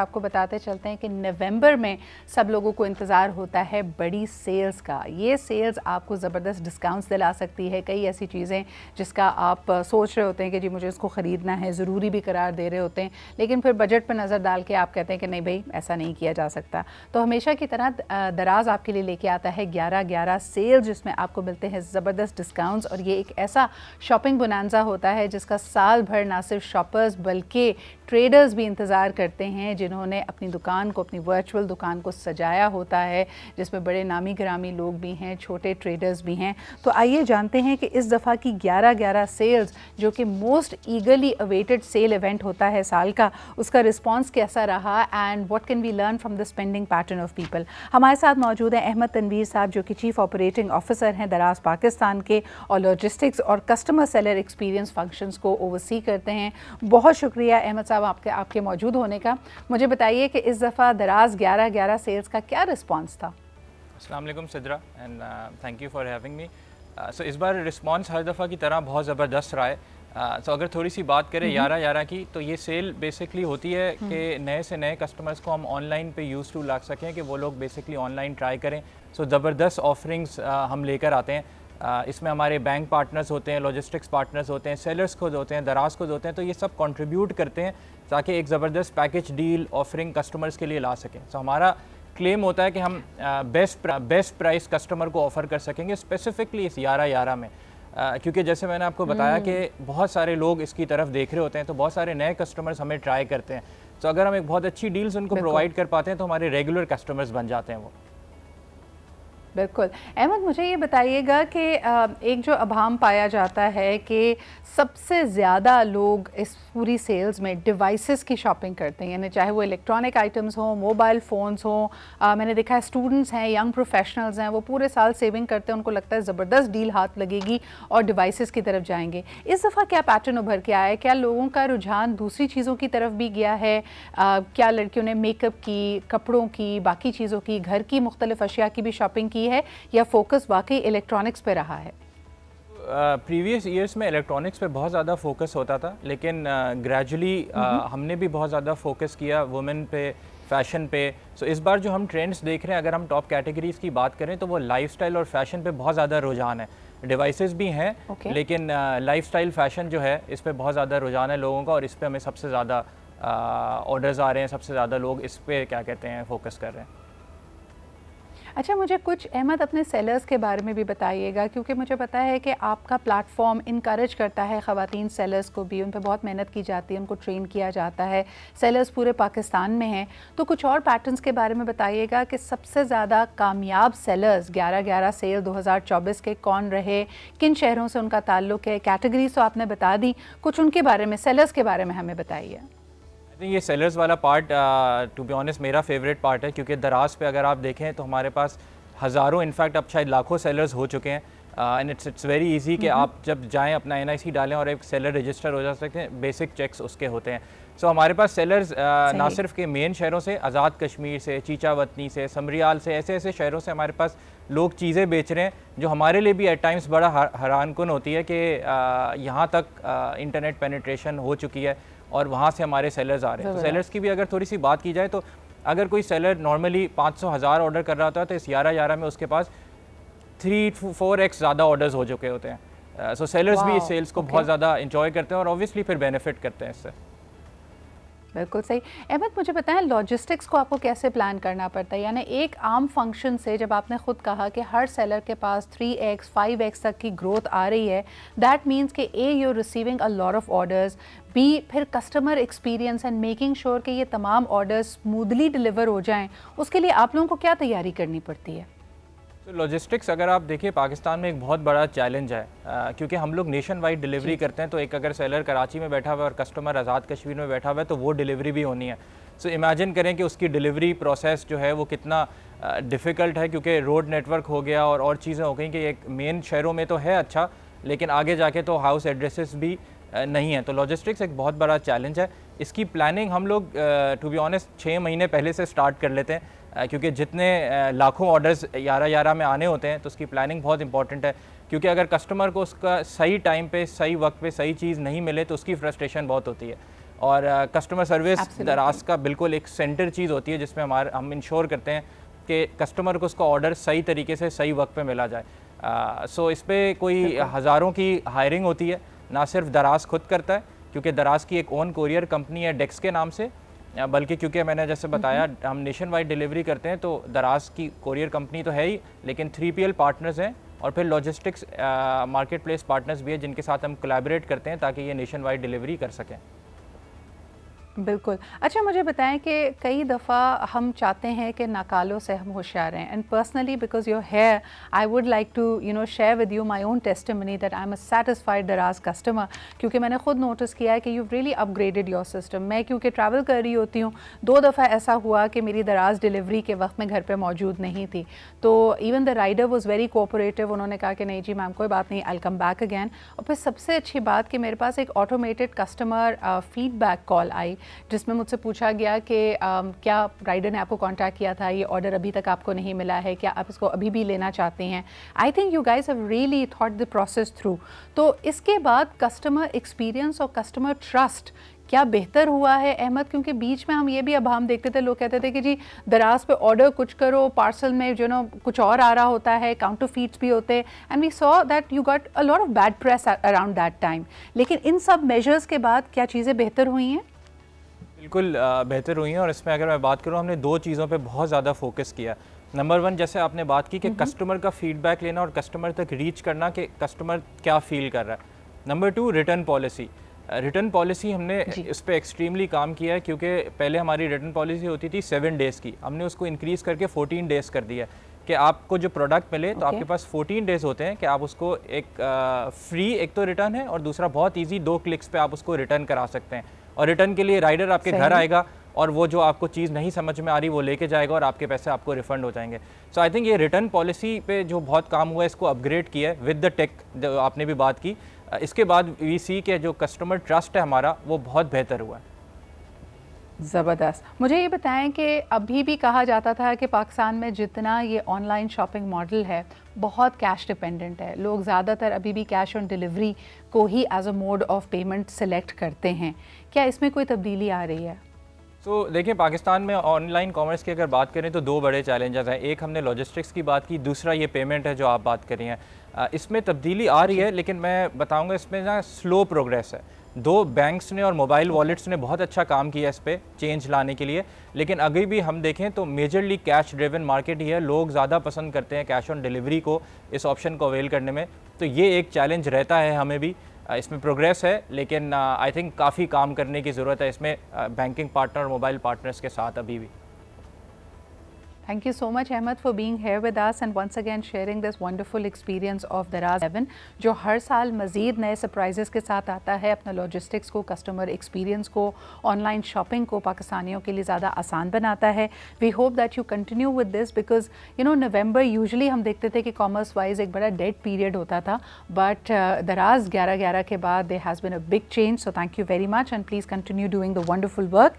आपको बताते चलते हैं कि नवंबर में सब लोगों को इंतज़ार होता है बड़ी सेल्स का ये सेल्स आपको ज़बरदस्त डिस्काउंट्स दिला सकती है कई ऐसी चीज़ें जिसका आप सोच रहे होते हैं कि जी मुझे इसको ख़रीदना है ज़रूरी भी करार दे रहे होते हैं लेकिन फिर बजट पर नज़र डाल के आप कहते हैं कि नहीं भाई ऐसा नहीं किया जा सकता तो हमेशा की तरह दराज आपके लिए लेके आता है ग्यारह ग्यारह सेल जिसमें आपको मिलते हैं ज़बरदस्त डिस्काउंट्स और ये एक ऐसा शॉपिंग बुनानजा होता है जिसका साल भर ना सिर्फ शॉपर्स बल्कि ट्रेडर्स भी इंतज़ार करते हैं जिन्होंने अपनी दुकान को अपनी वर्चुअल दुकान को सजाया होता है जिसमें बड़े नामी ग्रामी लोग भी हैं छोटे ट्रेडर्स भी हैं तो आइए जानते हैं कि इस दफ़ा की ग्यारह ग्यारह सेल्स जो कि most eagerly awaited sale event होता है साल का उसका रिस्पॉन्स कैसा रहा and what can we learn from the spending pattern of people हमारे साथ मौजूद हैं अहमद तनवीर साहब जो कि चीफ ऑपरेटिंग ऑफिसर हैं दराज पाकिस्तान के और लॉजिस्टिक्स और कस्टमर सेलर एक्सपीरियंस फंक्शंस को ओवरसी करते हैं बहुत शुक्रिया अहमद साहब आपके आपके मौजूद होने का मुझे बताइए कि इस दफ़ा दराज ग्यारह ग्यारह सेल्स का क्या रिस्पॉन्स था Aslam Sidra and thank you for having me so इस बार रिस्पॉन्स हर दफ़ा की तरह बहुत ज़बरदस्त रहा है सो uh, so अगर थोड़ी सी बात करें ग्यारह हम्म। ग्यारह की तो ये सेल बेसिकली होती है हम्म। कि नए से नए कस्टमर्स को हम ऑनलाइन पे यूज़ टू ला सकें कि वो लोग बेसिकली ऑनलाइन ट्राई करें सो so ज़बरदस्त ऑफरिंग्स uh, हम लेकर आते हैं इसमें हमारे बैंक पार्टनर्स होते हैं लॉजिस्टिक्स पार्टनर्स होते हैं सेलर्स खुद होते हैं दराज खुद होते हैं तो ये सब कंट्रीब्यूट करते हैं ताकि एक ज़बरदस्त पैकेज डील ऑफरिंग कस्टमर्स के लिए ला सकें सो हमारा क्लेम होता है कि हम बेस्ट बेस्ट प्राइस कस्टमर को ऑफ़र कर सकेंगे स्पेसिफिकली इस यारह यारह में क्योंकि जैसे मैंने आपको बताया कि हम्म। बहुत सारे लोग इसकी तरफ देख रहे होते हैं तो बहुत सारे नए कस्टमर्स हमें ट्राई करते हैं तो अगर हम एक बहुत अच्छी डील्स उनको प्रोवाइड कर पाते हैं तो हमारे रेगुलर कस्टमर्स बन जाते हैं वो बिल्कुल अहमद मुझे ये बताइएगा कि एक जो अभाम पाया जाता है कि सबसे ज़्यादा लोग इस पूरी सेल्स में डिवाइसेस की शॉपिंग करते हैं यानी चाहे वो इलेक्ट्रॉनिक आइटम्स हों मोबाइल फ़ोन्स हों मैंने देखा है स्टूडेंट्स हैं यंग प्रोफेशनल्स हैं वो पूरे साल सेविंग करते हैं उनको लगता है ज़बरदस्त डील हाथ लगेगी और डिवाइसेस की तरफ जाएंगे इस दफ़ा क्या पैटर्न उभर के आया है क्या लोगों का रुझान दूसरी चीज़ों की तरफ भी गया है आ, क्या लड़कियों ने मेकअप की कपड़ों की बाकी चीज़ों की घर की मुख्तलिफ अशिया की भी शॉपिंग की रही है या फोकस वाकई इलेक्ट्रॉनिक्स पे रहा है प्रीवियस uh, ईयर्स में इलेक्ट्रॉनिक्स पे बहुत ज़्यादा फोकस होता था लेकिन ग्रेजुअली uh, uh, हम्म। हमने भी बहुत ज़्यादा फोकस किया वुमेन पे फैशन पे सो so, इस बार जो हम ट्रेंड्स देख रहे हैं अगर हम टॉप कैटेगरीज की बात करें तो वो लाइफस्टाइल और फैशन पे बहुत ज़्यादा रुझान है डिवाइसेस भी हैं okay. लेकिन लाइफ uh, फैशन जो है इस पर बहुत ज़्यादा रुझान है लोगों का और इस पर हमें सबसे ज़्यादा ऑर्डर्स uh, आ रहे हैं सबसे ज़्यादा लोग इस पर क्या कहते हैं फोकस कर रहे हैं अच्छा मुझे कुछ अहमद अपने सेलर्स के बारे में भी बताइएगा क्योंकि मुझे पता है कि आपका प्लेटफॉर्म इनक्रेज करता है ख़वान सेलर्स को भी उन पर बहुत मेहनत की जाती है उनको ट्रेन किया जाता है सेलर्स पूरे पाकिस्तान में हैं तो कुछ और पैटर्न्स के बारे में बताइएगा कि सबसे ज़्यादा कामयाब सेलर्स ग्यारह ग्यारह सेल दो हज़ार चौबीस के कौन रहे किन शहरों से उनका ताल्लुक है कैटेगरीज तो आपने बता दी कुछ उनके बारे में सेलर्स के बारे में हमें बताइए नहीं ये सेलर्स वाला पार्ट टू बी ऑनेस्ट मेरा फेवरेट पार्ट है क्योंकि दराज पे अगर आप देखें तो हमारे पास हज़ारों इनफैक्ट अब शायद लाखों सेलर्स हो चुके हैं and it's it's very easy कि हम्म। आप जब जाएं अपना एन डालें और एक सेलर रजिस्टर हो जा सकते हैं बेसिक चेक्स उसके होते हैं सो so, हमारे पास सेलर्स uh, ना सिर्फ के मेन शहरों से आज़ाद कश्मीर से चीचा से समरियाल से ऐसे ऐसे शहरों से हमारे पास लोग चीज़ें बेच रहे हैं जो हमारे लिए भी एट टाइम्स बड़ा हर, हैरान कन होती है कि uh, यहाँ तक इंटरनेट uh, पेनिट्रेशन हो चुकी है और वहाँ से हमारे सेलर्स आ रहे हैं तो सेलर्स की भी अगर थोड़ी सी बात की जाए तो अगर कोई सेलर नॉर्मली पाँच सौ हज़ार ऑर्डर कर रहा होता है तो इस ग्यारह ग्यारह में उसके पास थ्री फोर एक्स ज़्यादा ऑर्डर्स हो चुके होते हैं सो uh, सेलर्स so भी इस सेल्स को okay. बहुत ज़्यादा इंजॉय करते हैं और ऑब्वियसली फिर बेनिफिट करते हैं इससे बिल्कुल सही अहमद मुझे बताएं लॉजिस्टिक्स को आपको कैसे प्लान करना पड़ता है यानी एक आम फंक्शन से जब आपने खुद कहा कि हर सेलर के पास थ्री एक्स फाइव एक्स तक की ग्रोथ आ रही है दैट मीन्स कि are you receiving a lot of orders B फिर customer experience and making sure कि ये तमाम ऑर्डर्स स्मूदली डिलीवर हो जाएँ उसके लिए आप लोगों को क्या तैयारी करनी पड़ती है तो लॉजिस्टिक्स अगर आप देखिए पाकिस्तान में एक बहुत बड़ा चैलेंज है आ, क्योंकि हम लोग नेशन वाइड डिलीवरी करते हैं तो एक अगर सेलर कराची में बैठा हुआ है और कस्टमर आज़ाद कश्मीर में बैठा हुआ है तो वो डिलीवरी भी होनी है सो so, इमेजिन करें कि उसकी डिलीवरी प्रोसेस जो है वो कितना डिफ़िकल्ट है क्योंकि रोड नेटवर्क हो गया और और चीज़ें हो गई कि एक मेन शहरों में तो है अच्छा लेकिन आगे जाके तो हाउस एड्रेसेस भी नहीं है तो लॉजिस्टिक्स एक बहुत बड़ा चैलेंज है इसकी प्लानिंग हम लोग टू बी ऑनेस्ट छः महीने पहले से स्टार्ट कर लेते हैं क्योंकि जितने लाखों ऑर्डर्स ग्यारह ग्यारह में आने होते हैं तो उसकी प्लानिंग बहुत इंपॉर्टेंट है क्योंकि अगर कस्टमर को उसका सही टाइम पे सही वक्त पे सही चीज़ नहीं मिले तो उसकी फ्रस्ट्रेशन बहुत होती है और कस्टमर सर्विस दराज का बिल्कुल एक सेंटर चीज़ होती है जिसमें हमारे हम इंश्योर करते हैं कि कस्टमर को उसका ऑर्डर सही तरीके से सही वक्त पे मिला जाए सो इस पर कोई हज़ारों की हायरिंग होती है ना सिर्फ दराज खुद करता है क्योंकि दराज की एक ओन कोरियर कंपनी है डेक्स के नाम से बल्कि क्योंकि मैंने जैसे हम्म, बताया हम्म। हम नेशन वाइड डिलीवरी करते हैं तो दराज की कोरियर कंपनी तो है ही लेकिन थ्री पी पार्टनर्स हैं और फिर लॉजिस्टिक्स मार्केट प्लेस पार्टनर्स भी है जिनके साथ हम कोलेबरेट करते हैं ताकि ये नेशन वाइड डिलीवरी कर सकें बिल्कुल अच्छा मुझे बताएं कि कई दफ़ा हम चाहते हैं कि नाकालों से हम होशियार हैं and personally because your here I would like to you know share with you my own testimony that I am a satisfied Daraz customer क्योंकि मैंने खुद नोटिस किया है कि you really upgraded your system मैं क्योंकि ट्रैवल कर रही होती हूँ दो दफ़ा ऐसा हुआ कि मेरी दराज डिलीवरी के वक्त में घर पर मौजूद नहीं थी तो even the rider was very cooperative उन्होंने कहा कि नहीं जी मैम कोई बात नहीं आई कम बैक अगैन और फिर सबसे अच्छी बात कि मेरे पास एक ऑटोमेटेड कस्टमर फीडबैक कॉल आई जिसमें मुझसे पूछा गया कि क्या राइडर ने आपको कॉन्टैक्ट किया था ये ऑर्डर अभी तक आपको नहीं मिला है क्या आप इसको अभी भी लेना चाहते हैं I think you guys have really thought the process through तो इसके बाद कस्टमर एक्सपीरियंस और कस्टमर ट्रस्ट क्या बेहतर हुआ है अहमद क्योंकि बीच में हम ये भी अब हम देखते थे लोग कहते थे कि जी दराज पे ऑर्डर कुछ करो पार्सल में जो नो कुछ और आ रहा होता है काउंटर फीट्स भी होते हैं and we saw that you got a lot of bad press around that time लेकिन इन सब मेजर्स के बाद क्या चीज़ें बेहतर हुई हैं बिल्कुल बेहतर हुई हैं और इसमें अगर मैं बात करूँ हमने दो चीज़ों पे बहुत ज़्यादा फोकस किया नंबर वन जैसे आपने बात की कि कस्टमर का फीडबैक लेना और कस्टमर तक रीच करना कि कस्टमर क्या फील कर रहा है number two return policy return policy हमने इस पर एक्सट्रीमली काम किया है क्योंकि पहले हमारी रिटर्न पॉलिसी होती थी सेवन डेज़ की हमने उसको इंक्रीज़ करके फोर्टीन डेज़ कर दिया कि आपको जो प्रोडक्ट मिले तो okay. आपके पास 14 डेज होते हैं कि आप उसको एक आ, फ्री एक तो रिटर्न है और दूसरा बहुत इजी दो क्लिक्स पे आप उसको रिटर्न करा सकते हैं और रिटर्न के लिए राइडर आपके घर आएगा और वो जो आपको चीज़ नहीं समझ में आ रही वो लेके जाएगा और आपके पैसे आपको रिफंड हो जाएंगे सो आई थिंक ये रिटर्न पॉलिसी पे जो बहुत काम हुआ है इसको अपग्रेड किया है विद द टेक आपने भी बात की इसके बाद वी सी के जो कस्टमर ट्रस्ट है हमारा वो बहुत बेहतर हुआ है ज़बरदस्त मुझे ये बताएं कि अभी भी कहा जाता था कि पाकिस्तान में जितना ये ऑनलाइन शॉपिंग मॉडल है बहुत कैश डिपेंडेंट है लोग ज़्यादातर अभी भी कैश ऑन डिलीवरी को ही as a mode of payment select करते हैं क्या इसमें कोई तब्दीली आ रही है तो so, देखिए पाकिस्तान में ऑनलाइन कॉमर्स की अगर बात करें तो दो बड़े चैलेंजेस हैं एक हमने लॉजिस्टिक्स की बात की दूसरा ये पेमेंट है जो आप बात करी हैं इसमें तब्दीली आ रही है लेकिन मैं बताऊंगा इसमें ना स्लो प्रोग्रेस है दो बैंक्स ने और मोबाइल वॉलेट्स ने बहुत अच्छा काम किया इस पर चेंज लाने के लिए लेकिन अभी भी हम देखें तो मेजरली कैश ड्रिवन मार्केट ही है लोग ज़्यादा पसंद करते हैं कैश ऑन डिलीवरी को इस ऑप्शन को अवेल करने में तो ये एक चैलेंज रहता है हमें भी इसमें प्रोग्रेस है लेकिन आई थिंक काफ़ी काम करने की ज़रूरत है इसमें बैंकिंग पार्टनर और मोबाइल पार्टनर्स के साथ अभी भी thank you so much Ahmed for being here with us and once again sharing this wonderful experience of Daraz 7, जो हर साल मज़ीद नए सरप्राइजेस के साथ आता है अपना लॉजिस्टिक्स को कस्टमर एक्सपीरियंस को ऑनलाइन शॉपिंग को पाकिस्तानियों के लिए ज़्यादा आसान बनाता है we hope that you continue with this because you know November usually हम देखते थे कि कॉमर्स वाइज एक बड़ा डेड पीरियड होता था बट दराज uh, ग्यारह ग्यारह के बाद they has been a big change so thank you very much and please continue doing the wonderful work